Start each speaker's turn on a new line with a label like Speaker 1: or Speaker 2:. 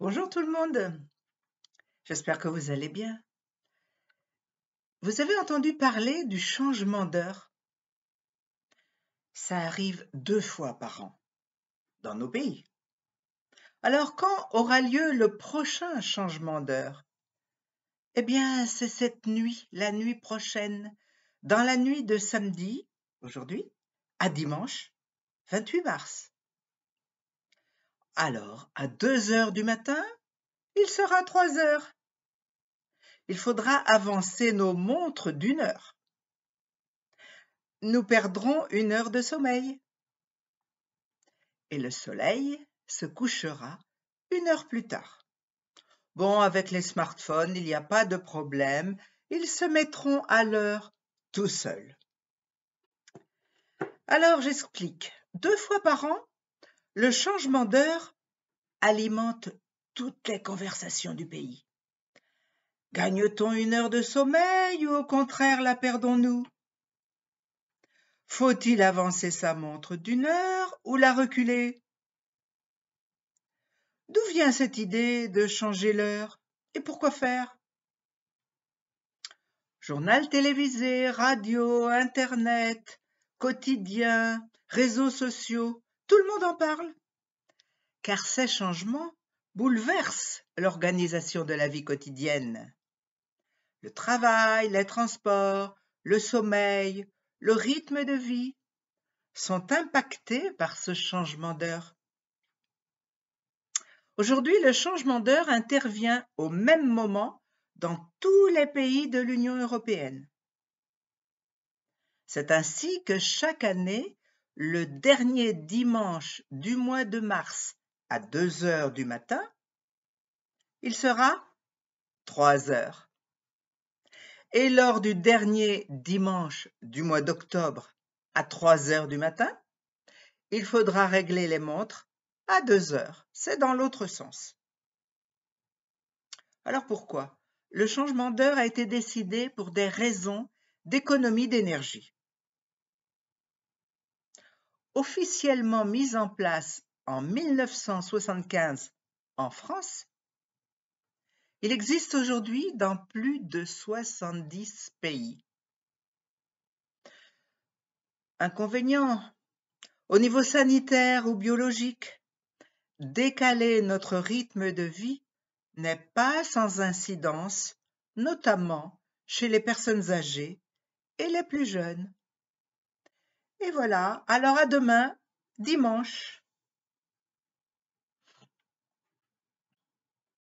Speaker 1: Bonjour tout le monde. J'espère que vous allez bien. Vous avez entendu parler du changement d'heure Ça arrive deux fois par an dans nos pays. Alors quand aura lieu le prochain changement d'heure Eh bien, c'est cette nuit, la nuit prochaine, dans la nuit de samedi, aujourd'hui, à dimanche, 28 mars. Alors, à deux heures du matin, il sera trois heures. Il faudra avancer nos montres d'une heure. Nous perdrons une heure de sommeil. Et le soleil se couchera une heure plus tard. Bon, avec les smartphones, il n'y a pas de problème. Ils se mettront à l'heure tout seuls. Alors j'explique. Deux fois par an, le changement d'heure alimente toutes les conversations du pays. Gagne-t-on une heure de sommeil ou au contraire la perdons-nous Faut-il avancer sa montre d'une heure ou la reculer D'où vient cette idée de changer l'heure et pourquoi faire Journal télévisé, radio, Internet, quotidien, réseaux sociaux, tout le monde en parle car ces changements bouleversent l'organisation de la vie quotidienne. Le travail, les transports, le sommeil, le rythme de vie sont impactés par ce changement d'heure. Aujourd'hui, le changement d'heure intervient au même moment dans tous les pays de l'Union européenne. C'est ainsi que chaque année, le dernier dimanche du mois de mars à 2 heures du matin, il sera 3 heures. Et lors du dernier dimanche du mois d'octobre à 3 heures du matin, il faudra régler les montres à 2 heures. C'est dans l'autre sens. Alors pourquoi Le changement d'heure a été décidé pour des raisons d'économie d'énergie. Officiellement mise en place en 1975 en France, il existe aujourd'hui dans plus de 70 pays. Inconvénient, au niveau sanitaire ou biologique, décaler notre rythme de vie n'est pas sans incidence, notamment chez les personnes âgées et les plus jeunes. Et voilà, alors à demain, dimanche.